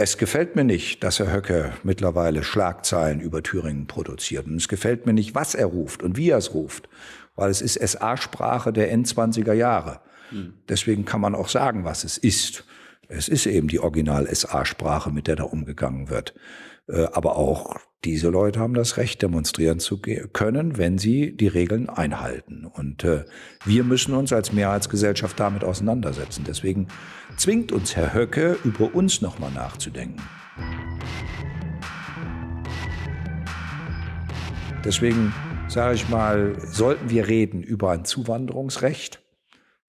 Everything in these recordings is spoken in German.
Es gefällt mir nicht, dass Herr Höcke mittlerweile Schlagzeilen über Thüringen produziert. Und es gefällt mir nicht, was er ruft und wie er es ruft, weil es ist SA-Sprache der N20er Jahre. Hm. Deswegen kann man auch sagen, was es ist. Es ist eben die Original-SA-Sprache, mit der da umgegangen wird. Äh, aber auch diese Leute haben das Recht, demonstrieren zu können, wenn sie die Regeln einhalten. Und äh, wir müssen uns als Mehrheitsgesellschaft damit auseinandersetzen. Deswegen zwingt uns Herr Höcke, über uns nochmal nachzudenken. Deswegen sage ich mal, sollten wir reden über ein Zuwanderungsrecht.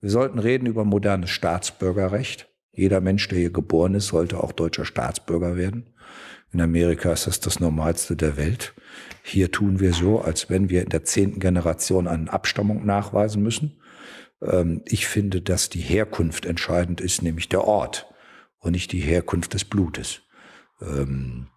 Wir sollten reden über modernes Staatsbürgerrecht. Jeder Mensch, der hier geboren ist, sollte auch deutscher Staatsbürger werden. In Amerika ist das das Normalste der Welt. Hier tun wir so, als wenn wir in der zehnten Generation eine Abstammung nachweisen müssen. Ähm, ich finde, dass die Herkunft entscheidend ist, nämlich der Ort und nicht die Herkunft des Blutes. Ähm,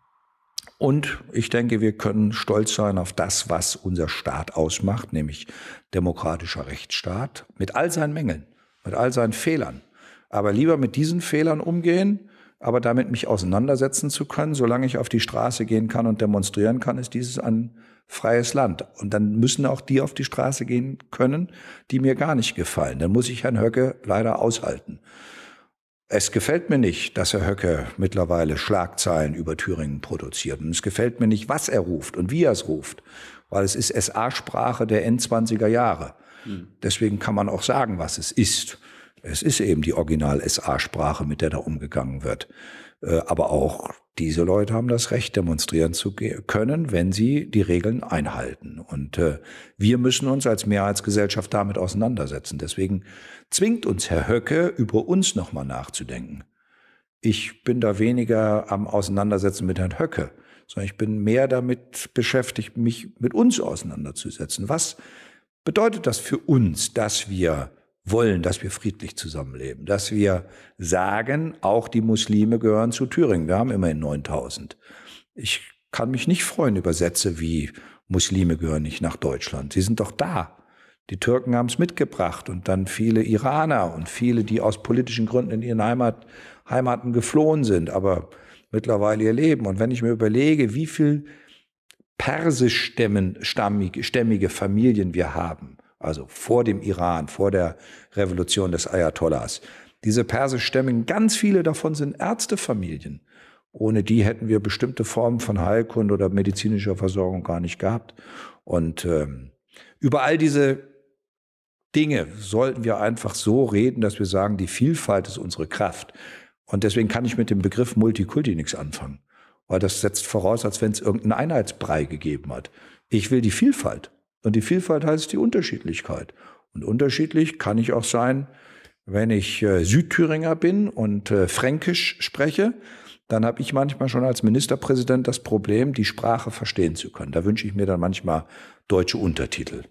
und ich denke, wir können stolz sein auf das, was unser Staat ausmacht, nämlich demokratischer Rechtsstaat mit all seinen Mängeln, mit all seinen Fehlern. Aber lieber mit diesen Fehlern umgehen, aber damit mich auseinandersetzen zu können, solange ich auf die Straße gehen kann und demonstrieren kann, ist dieses ein freies Land. Und dann müssen auch die auf die Straße gehen können, die mir gar nicht gefallen. Dann muss ich Herrn Höcke leider aushalten. Es gefällt mir nicht, dass Herr Höcke mittlerweile Schlagzeilen über Thüringen produziert. Und es gefällt mir nicht, was er ruft und wie er es ruft, weil es ist SA-Sprache der N20er Jahre. Hm. Deswegen kann man auch sagen, was es ist. Es ist eben die Original-SA-Sprache, mit der da umgegangen wird. Äh, aber auch diese Leute haben das Recht, demonstrieren zu können, wenn sie die Regeln einhalten. Und äh, wir müssen uns als Mehrheitsgesellschaft damit auseinandersetzen. Deswegen zwingt uns Herr Höcke, über uns nochmal nachzudenken. Ich bin da weniger am Auseinandersetzen mit Herrn Höcke, sondern ich bin mehr damit beschäftigt, mich mit uns auseinanderzusetzen. Was bedeutet das für uns, dass wir wollen, dass wir friedlich zusammenleben, dass wir sagen, auch die Muslime gehören zu Thüringen. Wir haben immerhin 9000. Ich kann mich nicht freuen über Sätze wie Muslime gehören nicht nach Deutschland. Sie sind doch da. Die Türken haben es mitgebracht und dann viele Iraner und viele, die aus politischen Gründen in ihren Heimat, Heimaten geflohen sind, aber mittlerweile ihr Leben. Und wenn ich mir überlege, wie viel persischstämmige Familien wir haben, also vor dem Iran, vor der Revolution des Ayatollahs. Diese persischstämmigen, ganz viele davon sind Ärztefamilien. Ohne die hätten wir bestimmte Formen von Heilkunde oder medizinischer Versorgung gar nicht gehabt. Und ähm, über all diese Dinge sollten wir einfach so reden, dass wir sagen, die Vielfalt ist unsere Kraft. Und deswegen kann ich mit dem Begriff Multikulti nichts anfangen. Weil das setzt voraus, als wenn es irgendeinen Einheitsbrei gegeben hat. Ich will die Vielfalt. Und die Vielfalt heißt die Unterschiedlichkeit. Und unterschiedlich kann ich auch sein, wenn ich äh, Südthüringer bin und äh, Fränkisch spreche, dann habe ich manchmal schon als Ministerpräsident das Problem, die Sprache verstehen zu können. Da wünsche ich mir dann manchmal deutsche Untertitel.